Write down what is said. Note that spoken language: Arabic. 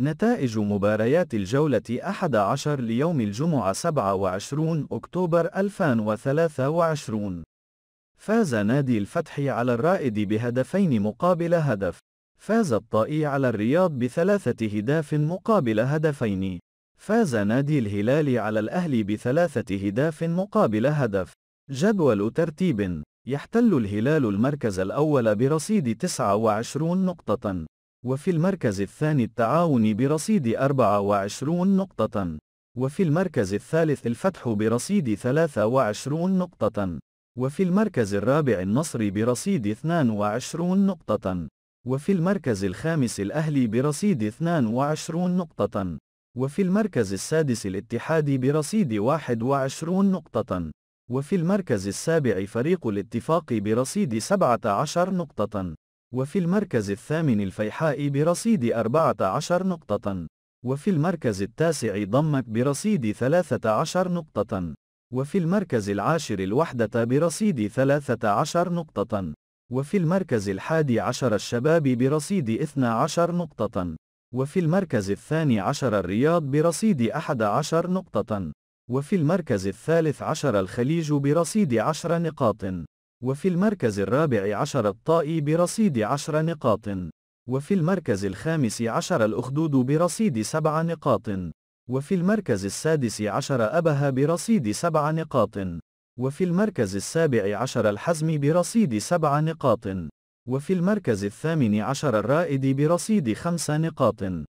نتائج مباريات الجولة 11 ليوم الجمعة 27 أكتوبر 2023 فاز نادي الفتح على الرائد بهدفين مقابل هدف فاز الطائي على الرياض بثلاثة هداف مقابل هدفين فاز نادي الهلال على الأهلي بثلاثة هداف مقابل هدف جدول ترتيب يحتل الهلال المركز الأول برصيد 29 نقطة وفي المركز الثاني التعاون برصيد 24 نقطة وفي المركز الثالث الفتح برصيد 23 نقطة وفي المركز الرابع النصر برصيد 22 نقطة وفي المركز الخامس الأهلي برصيد 22 نقطة وفي المركز السادس الاتحاد برصيد 21 نقطة وفي المركز السابع فريق الاتفاق برصيد 17 نقطة وفي المركز الثامن الفيحاء برصيد 14 نقطة وفي المركز التاسع ضمك برصيد 13 نقطة وفي المركز العاشر الوحدة برصيد 13 نقطة وفي المركز الحادي عشر الشباب برصيد 12 نقطة وفي المركز الثاني عشر الرياض برصيد 11 نقطة وفي المركز الثالث عشر الخليج برصيد 10 نقاط وفي المركز الرابع عشر الطائي برصيد عشر نقاط وفي المركز الخامس عشر الأخدود برصيد سبع نقاط وفي المركز السادس عشر أبها برصيد سبع نقاط وفي المركز السابع عشر الحزم برصيد سبع نقاط وفي المركز الثامن عشر الرائد برصيد خمس نقاط